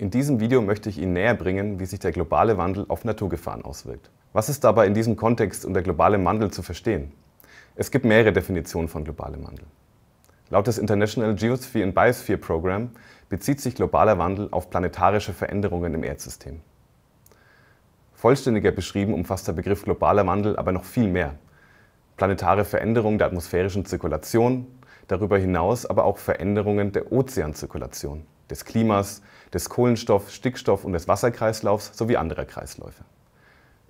In diesem Video möchte ich Ihnen näher bringen, wie sich der globale Wandel auf Naturgefahren auswirkt. Was ist dabei in diesem Kontext unter globalem Wandel zu verstehen? Es gibt mehrere Definitionen von globalem Wandel. Laut des International Geosphere and Biosphere Program bezieht sich globaler Wandel auf planetarische Veränderungen im Erdsystem. Vollständiger beschrieben umfasst der Begriff globaler Wandel aber noch viel mehr. Planetare Veränderungen der atmosphärischen Zirkulation, darüber hinaus aber auch Veränderungen der Ozeanzirkulation des Klimas, des Kohlenstoff-, Stickstoff- und des Wasserkreislaufs sowie anderer Kreisläufe.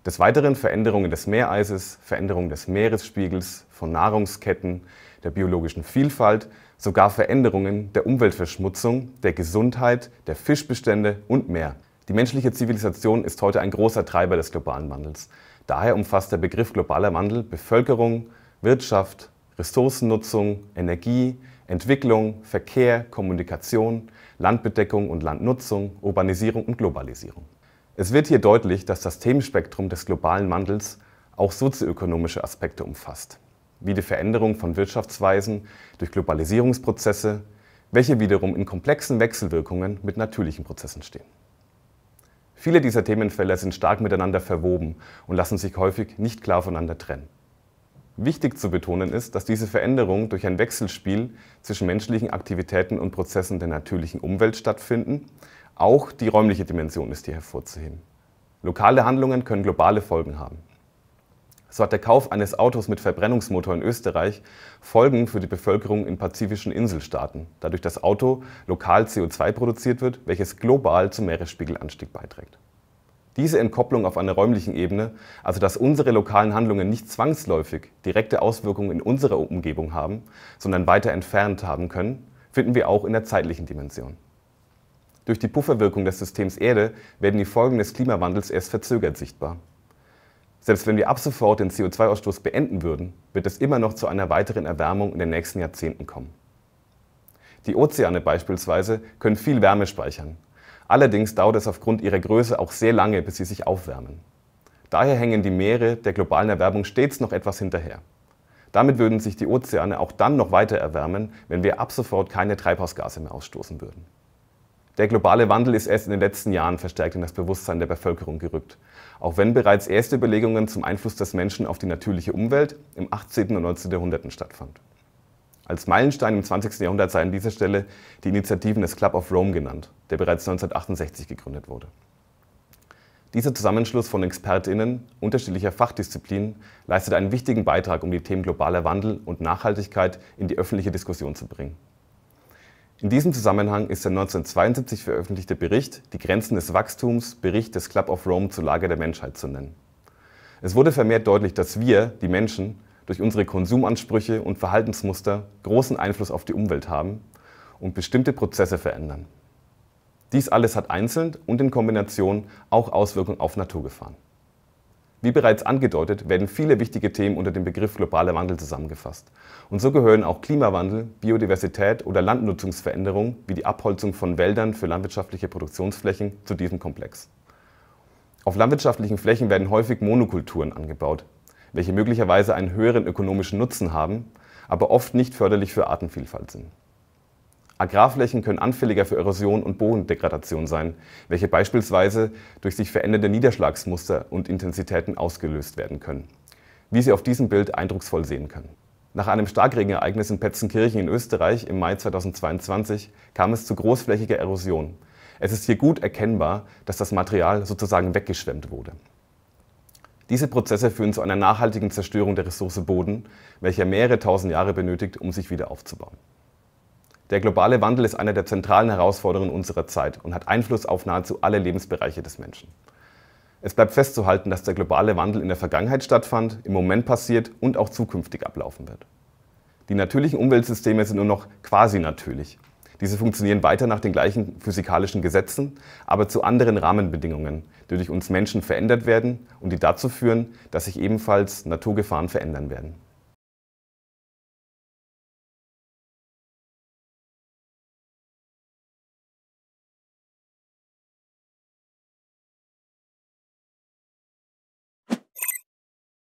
Des Weiteren Veränderungen des Meereises, Veränderungen des Meeresspiegels, von Nahrungsketten, der biologischen Vielfalt, sogar Veränderungen der Umweltverschmutzung, der Gesundheit, der Fischbestände und mehr. Die menschliche Zivilisation ist heute ein großer Treiber des globalen Wandels. Daher umfasst der Begriff globaler Wandel Bevölkerung, Wirtschaft, Ressourcennutzung, Energie, Entwicklung, Verkehr, Kommunikation, Landbedeckung und Landnutzung, Urbanisierung und Globalisierung. Es wird hier deutlich, dass das Themenspektrum des globalen Mandels auch sozioökonomische Aspekte umfasst, wie die Veränderung von Wirtschaftsweisen durch Globalisierungsprozesse, welche wiederum in komplexen Wechselwirkungen mit natürlichen Prozessen stehen. Viele dieser Themenfelder sind stark miteinander verwoben und lassen sich häufig nicht klar voneinander trennen. Wichtig zu betonen ist, dass diese Veränderungen durch ein Wechselspiel zwischen menschlichen Aktivitäten und Prozessen der natürlichen Umwelt stattfinden. Auch die räumliche Dimension ist hier hervorzuheben. Lokale Handlungen können globale Folgen haben. So hat der Kauf eines Autos mit Verbrennungsmotor in Österreich Folgen für die Bevölkerung in pazifischen Inselstaaten, dadurch das Auto lokal CO2 produziert wird, welches global zum Meeresspiegelanstieg beiträgt. Diese Entkopplung auf einer räumlichen Ebene, also dass unsere lokalen Handlungen nicht zwangsläufig direkte Auswirkungen in unserer Umgebung haben, sondern weiter entfernt haben können, finden wir auch in der zeitlichen Dimension. Durch die Pufferwirkung des Systems Erde werden die Folgen des Klimawandels erst verzögert sichtbar. Selbst wenn wir ab sofort den CO2-Ausstoß beenden würden, wird es immer noch zu einer weiteren Erwärmung in den nächsten Jahrzehnten kommen. Die Ozeane beispielsweise können viel Wärme speichern Allerdings dauert es aufgrund ihrer Größe auch sehr lange, bis sie sich aufwärmen. Daher hängen die Meere der globalen Erwärmung stets noch etwas hinterher. Damit würden sich die Ozeane auch dann noch weiter erwärmen, wenn wir ab sofort keine Treibhausgase mehr ausstoßen würden. Der globale Wandel ist erst in den letzten Jahren verstärkt in das Bewusstsein der Bevölkerung gerückt, auch wenn bereits erste Überlegungen zum Einfluss des Menschen auf die natürliche Umwelt im 18. und 19. Jahrhunderten stattfanden. Als Meilenstein im 20. Jahrhundert sei an dieser Stelle die Initiativen des Club of Rome genannt, der bereits 1968 gegründet wurde. Dieser Zusammenschluss von Expertinnen unterschiedlicher Fachdisziplinen leistet einen wichtigen Beitrag, um die Themen globaler Wandel und Nachhaltigkeit in die öffentliche Diskussion zu bringen. In diesem Zusammenhang ist der 1972 veröffentlichte Bericht Die Grenzen des Wachstums, Bericht des Club of Rome zur Lage der Menschheit zu nennen. Es wurde vermehrt deutlich, dass wir, die Menschen, durch unsere Konsumansprüche und Verhaltensmuster großen Einfluss auf die Umwelt haben und bestimmte Prozesse verändern. Dies alles hat einzeln und in Kombination auch Auswirkungen auf Naturgefahren. Wie bereits angedeutet, werden viele wichtige Themen unter dem Begriff globaler Wandel zusammengefasst. Und so gehören auch Klimawandel, Biodiversität oder Landnutzungsveränderungen wie die Abholzung von Wäldern für landwirtschaftliche Produktionsflächen zu diesem Komplex. Auf landwirtschaftlichen Flächen werden häufig Monokulturen angebaut, welche möglicherweise einen höheren ökonomischen Nutzen haben, aber oft nicht förderlich für Artenvielfalt sind. Agrarflächen können anfälliger für Erosion und Bodendegradation sein, welche beispielsweise durch sich verändernde Niederschlagsmuster und Intensitäten ausgelöst werden können, wie Sie auf diesem Bild eindrucksvoll sehen können. Nach einem Starkregenereignis in Petzenkirchen in Österreich im Mai 2022 kam es zu großflächiger Erosion. Es ist hier gut erkennbar, dass das Material sozusagen weggeschwemmt wurde. Diese Prozesse führen zu einer nachhaltigen Zerstörung der Ressource Boden, welcher mehrere tausend Jahre benötigt, um sich wieder aufzubauen. Der globale Wandel ist eine der zentralen Herausforderungen unserer Zeit und hat Einfluss auf nahezu alle Lebensbereiche des Menschen. Es bleibt festzuhalten, dass der globale Wandel in der Vergangenheit stattfand, im Moment passiert und auch zukünftig ablaufen wird. Die natürlichen Umweltsysteme sind nur noch quasi natürlich diese funktionieren weiter nach den gleichen physikalischen Gesetzen, aber zu anderen Rahmenbedingungen, die durch uns Menschen verändert werden und die dazu führen, dass sich ebenfalls Naturgefahren verändern werden.